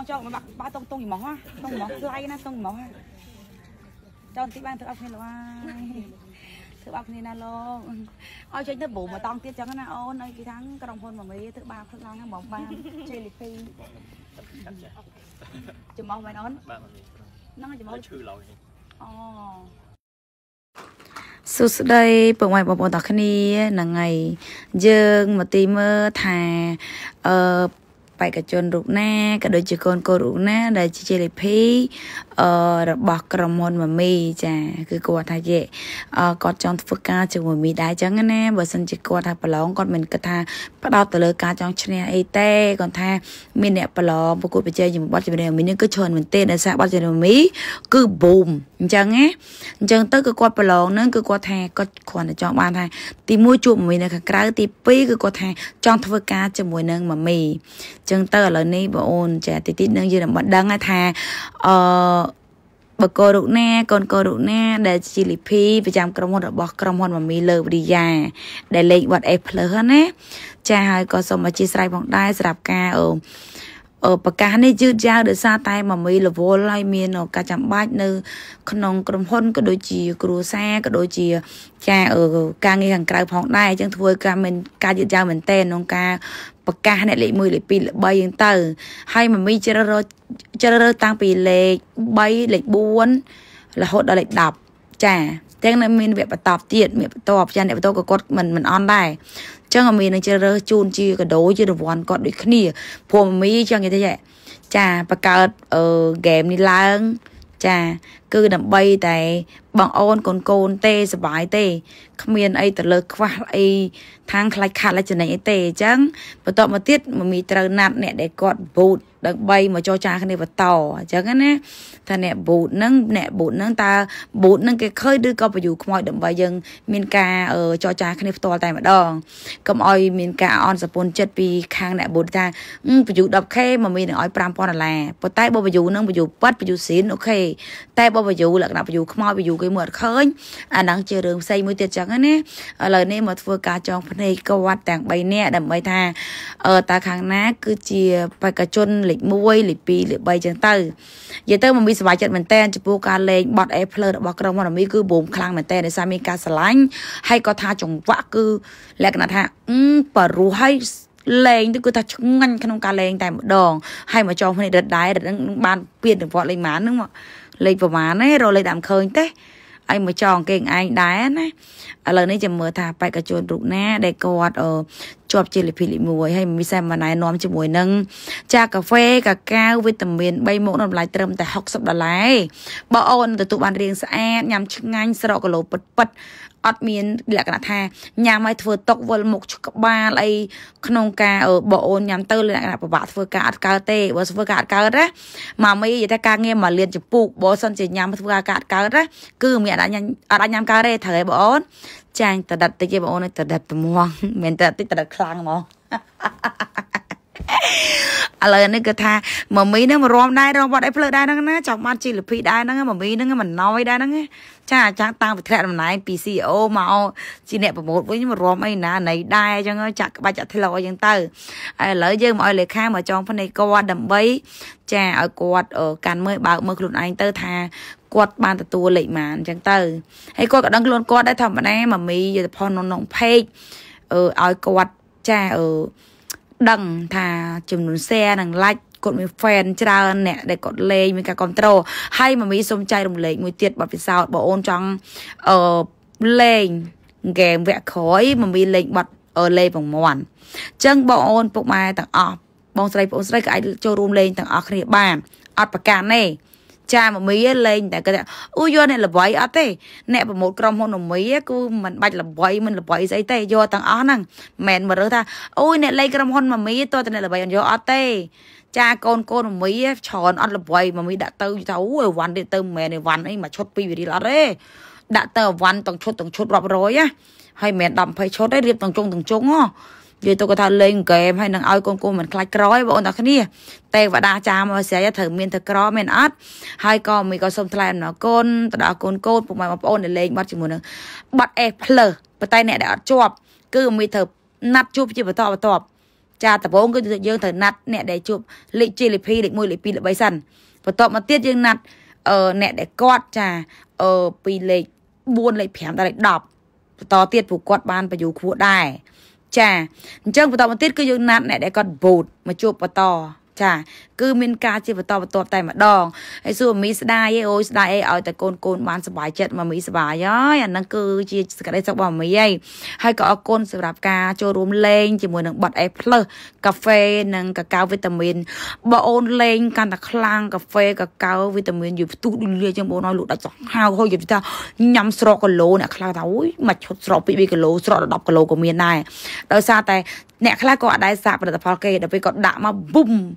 ងចងបាក់បាក់តុងតុងយីម៉ោះណាតុងម៉ោះថ្លៃណាតុងម៉ោះចង់តិចបានធ្វើអត់គ្នាលោកធ្វើអត់គ្នាណាលោកឲ្យចេញទៅប្រូមកតង់ទៀតចឹងណាអូនឲ្យគេថាក្រុមហ៊ុនមួយមេធ្វើបាខ្លួនឡើងហ្នឹងហ្មងបានជេលីពីចំអស់មែនអូនហ្នឹងចំអស់ឈឺឡើយអូសួស្តីពុកម៉ែបងប្អូនទាំងគ្នាថ្ងៃយើងមកទីមើលថាអឺបេក្ខជនរូបណាក៏ដូចជាកូនកូនរូបណាដែលជាជាលិភីអឺរបស់ក្រុមហ៊ុនមមីចាគឺគាត់ថាយេគាត់ចង់ធ្វើការជាមួយមីដែរចឹងណាបើសិនជាគាត់ថាប្រឡងគាត់មិនគិតថាផ្ដោតទៅលើការចង់ឈ្នះអីទេគាត់ថា មានអ្នកប្រឡងប្រកួតប្រជែងជាមួយបទចម្រៀងមីនេះគឺច្រើនមែនទេដោយសារបទចម្រៀងមីគឺ boom អញ្ចឹងណាអញ្ចឹងទៅគឺគាត់ប្រឡងនឹងគឺគាត់ថាគាត់គ្រាន់តែចង់បានថាទី1ជួបមីនៅខាងក្រៅទី2គឺគាត់ថាចង់ធ្វើការជាមួយនឹងម៉ាមីអញ្ចឹងទៅឥឡូវនេះបងអូនចាតិចតិចនឹងយើងនឹងបានដឹងថាអឺបកគោរុកណាកូនកោរុកណាដែលជាលីភីប្រចាំក្រុមហ៊ុនរបស់ក្រុមហ៊ុនមមីលើវរិយាដែលលេខវត្ត A+ ណាចាហើយក៏សូមអធិស្ឋានផងដែរសម្រាប់ការអឺប្រកាសនេះយឺតយ៉ាវដោយសារតែមាមីរវល់ហើយមានការចាំបាច់នៅក្នុងក្រុមហ៊ុនក៏ដូចជា គ្រួសារក៏ដូចជា ចាការងារខាងក្រៅផងដែរអញ្ចឹងធ្វើការមិនការយឺតយ៉ាវមែនតើក្នុងការប្រកាសអ្នកលេខ1លេខ2លេខ3ហ្នឹងទៅហើយមាមីជ្រើសរើសជ្រើសរើសតាំងពីលេខ3លេខ4រហូតដល់លេខ10ចាទាំងនៅមានវគ្គបន្តទៀតវគ្គបន្តចាអ្នកបន្តក៏គាត់មិនមិនអន់ដែរអញ្ចឹងអាមីនឹងជ្រើសរើសជូនជាកដោជារង្វាន់គាត់ដូចគ្នាព្រោះអាមីចង់និយាយថាចាបង្កើតអឺហ្គេមនេះឡើងចាគឺដើម្បីតែបងអូនកូនកូនទេសុបាយទេគ្មានអីទៅលើ ខ្វះអីທາງខ្លាច់ខាត់លចំណេញអីទេអញ្ចឹងបន្តមកទៀតមមីត្រូវណាត់អ្នកដែលគាត់បូតដើម្បីមកចរចាគ្នាបន្តអញ្ចឹងណាថាអ្នកប៊ូតហ្នឹងអ្នកប៊ូតហ្នឹងតើប៊ូតហ្នឹងគេឃើញឬក៏បញ្យូខ្មោចដើម្បីយើងមានការចរចាគ្នាផ្ទាល់តែម្ដងកុំឲ្យមានការអន់សពន្ធចិត្តពីខាងអ្នកប៊ូតថាបញ្យូ 10k មកមាននឹងឲ្យ5000ដុល្លារប៉ុន្តែបើបញ្យូហ្នឹងបញ្យូប៉ាត់បញ្យូស៊ីនអូខេតែបើបញ្យូលក្ខណៈបញ្យូខ្មោចបញ្យូគេមើលអត់ឃើញអាហ្នឹងជារឿងផ្សេងមួយទៀតចឹងណាឥឡូវនេះមកធ្វើការចងភ្នែកគាត់ទាំង3នាក់ដើម្បីថាតើខាងណាគឺជាបេក្ខជនលេលេខ1លេខ2លេខ3ចឹងទៅនិយាយទៅមមីសប្បាយចិត្តមែនតើចំពោះការលេងបត់ A+ របស់ក្រុមហ៊ុនមមីគឺបូមខ្លាំងមែនតើដោយសារមានការឆ្លាញ់ហើយក៏ថា ចង្វាក់គឺលក្ខណៈថាអឺបរុះហើយលេង ទៅគឺថាឆ្ងាញ់ក្នុងការលេងតែម្ដង ហើយមកចូលគ្នារត់ដែររត់នឹងបានពានរង្វាន់លេងម៉ាននឹងមកលេខប្រហែលហ្នឹងរកលេខតាមឃើញទេឯងមកចងគេងឯងដែរណាឥឡូវនេះចាំមើលថាបេក្ខជនរូបណា ដែលគាត់ជាប់ជាលិភីលិ1ហើយមីសែមណែនាំជាមួយនឹងចាកាហ្វេកាកាវវីតាមីន3មុខតម្លៃត្រឹមតែ60ដុល្លារបើអូនទទួលបានរាងស្អាតញ៉ាំឆ្ងាញ់ស្រក់គីឡូពិតពិតអត់មានលក្ខណៈថាញ៉ាំឲ្យធ្វើຕົកវល់មុខក្បាលអីក្នុងការបើអូនញ៉ាំទៅលក្ខណៈពិបាកធ្វើការអត់កើតទេបើធ្វើការអត់កើតណាម៉ាមីនិយាយថាការងារមកលៀនចំពូកបើសិនជាញ៉ាំធ្វើការអត់កើតណាគឺមានអត់ញ៉ាំអត់ញ៉ាំកើតទេត្រូវហើយបងអូនចាញ់តដិតតិចទេបងអូនតដិតត្មងមិនតតិចតដិតខ្លាំងហ្មងឥឡូវនេះគឺថាមមីនឹងរំដែររំបាត់អីភ្លើដែរហ្នឹងណាចង់បានជីលភីដែរហ្នឹងមមីហ្នឹងមិនណយដែរហ្នឹងចាអាចារ្យតាំងពីថ្នាក់តំណែងពី CEO មកជាអ្នកប្រមូលវិញមករំអីណាណៃដែរអញ្ចឹងចាក់ក្បាច់ចាក់ធ្លោអញ្ចឹងទៅហើយឥឡូវយើងមកឲ្យលេខាមកចងភ្នែកគាត់ដើម្បីចាឲ្យគាត់កាន់មើលបើកមើលខ្លួនឯងទៅ ថាគាត់បានទទួលលេខម៉ានអញ្ចឹងទៅហើយគាត់ក៏ដឹងខ្លួនគាត់ដែរធម្មតាមមីយុទ្ធផលក្នុងក្នុងពេកអឺឲ្យគាត់ចាអឺដឹងថាចំនួន share និង like គាត់មាន fan ច្រើនអ្នកដែលគាត់លេងមានការគ្រប់គ្រងហើយម៉ាមីសូមចែករំលែកមួយទៀតបទពិសោធន៍បងអូនចង់អឺលេងហ្គេមវគ្គក្រោយម៉ាមីលេងបទលេងប្រមាណអញ្ចឹងបងអូនពុកម៉ែទាំងអស់បងស្រីបងស្រីក៏អាចចូលរួមលេងទាំងអស់គ្នាបានអត់ប្រកាន់ទេចាមមីលេងតែគាត់ថាអូយកអ្នកល្បីអត់ទេអ្នកប្រម៉ូតក្រុមហ៊ុនមមីគឺមិនបាច់ល្បីមិនល្បី ស្អីទេយកទាំងអស់ហ្នឹងមិនមែនមករើសថាអូយអ្នកលេងក្រុមហ៊ុនមមីតើតអ្នកល្បីអត់យកអត់ទេ ចាកូនកូនមីច្រើនអត់ល្បីមមីដាក់ទៅថាអូអីវ៉ាន់ទៀតទៅមិនមែនអីវ៉ាន់អីមកឈុតពីវិរិលអត់ទេដាក់ទៅអវ៉ាន់ទាំងឈុតទាំងឈុតរាប់រយណាហើយមិនមែន10 20ឈុតទេរៀបទាំងជុងទាំងជុងហ៎និយាយទៅគាត់ថាលេងហ្គេមហើយនឹងឲ្យកូនកូនមិនខ្លាចក្រយបងប្អូនទាំងគ្នាទេវតាចាមកស្រីត្រូវមានទៅក្រមានអត់ហើយក៏មីក៏សូមថ្លែងអំណរគុណទៅដល់កូនកូនពុកម៉ែបងប្អូនដែលលេងបាត់ជាមួយនឹងបាត់អេសផ្លើសប៉ុន្តែអ្នកដែលអត់ជាប់គឺមីត្រូវណាត់ជួបជាបន្តបន្ទាប់ចាដំបូងគឺយើងត្រូវណាត់អ្នកដែលជួបលេខជាលេខ2លេខ1លេខ2លេខ3សិនបន្ទាប់មកទៀតយើងណាត់អឺអ្នកដែលគាត់ចាអឺពីលេខ4លេខ5ដល់លេខ10បន្តទៀតពួកគាត់បានបញ្យូខួរដែរចាអញ្ចឹងបន្តមកទៀតគឺយើងណាត់អ្នកដែលគាត់ vote មកជួបបន្តចាគឺមានការជាបន្តបន្ទាប់តែម្ដងហើយសួរមីស្ដាយឯអូយស្ដាយអីឲ្យតែកូនកូនបានសុបាយចិត្តមកមីសុបាយហើយអាហ្នឹងគឺជាសក្តីសុខរបស់មីហើយហើយក៏អរគុណសម្រាប់ការចូលរួមលេងជាមួយនឹងប័ត្រអេផ្លឹសកាហ្វេនិងកាកាវវីតាមីនបើអូនលេងកាន់តែខ្លាំងកាហ្វេកាកាវីតាមីនយូរផ្ទុះដូចលាចឹងបងអើយលក់ដាច់សោះហៅហូចយូរថាញ៉ាំស្រកគីឡូអ្នកខ្លះថាអូយមកឈុតស្រកពី2គីឡូស្រកដល់10គីឡូក៏មានដែរដោយសារតែ អ្នកខ្លះក៏អត់ដែរសាកផលិតផលគេដល់ពេលគាត់ដាក់មកប៊ុំ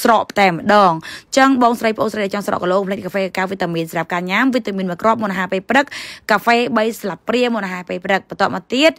ស្រកតែម្ដងអញ្ចឹងបងស្រីបងស្រីដែលចង់ស្រកគីឡូផ្លេចកាហ្វេកៅវីតាមីនសម្រាប់ការញ៉ាំវីតាមីនមួយគ្រាប់មុនអាហារពេលព្រឹកកាហ្វេ3ស្លាបព្រាមុនអាហារពេលព្រឹកបន្ទាប់មកទៀត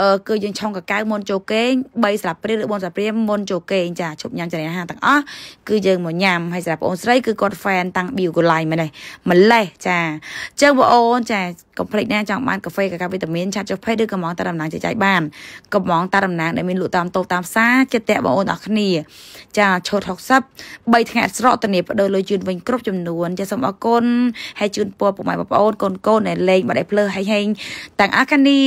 អឺគឺយើងឆុងកាកៅមុនចូលគេង3ស្លាបព្រាឬ4ស្លាបព្រាមុនចូលគេងចាឈប់ញ៉ាំចំណីអាហារទាំងអស់គឺយើងមកញ៉ាំហើយសម្រាប់បងស្រីគឺគាត់ fan តាំង Biogolai មកនេះម្លេះចាអញ្ចឹងបងអូនចាកុំភ្លេចណាចង់បានកាហ្វេកាកាវីតាមីនឆាត់ចុះភេទឬក៏មកតាមតំណែងចែកចាយបានកុំមកតាមតំណែងដែលមានលក់តាមតូបតាមផ្សារចិត្តតែបងអូនអរគ្នាចាឈុត360 3ថ្ងៃស្រកធានាបដូរលុយជូនវិញគ្រប់ចំនួនចាសូមអរគុណហើយជូនពរពុកម៉ែបងប្អូនកូនកូនដែលលេងមកដែលភ្លើហែងហែងទាំងអស់គ្នា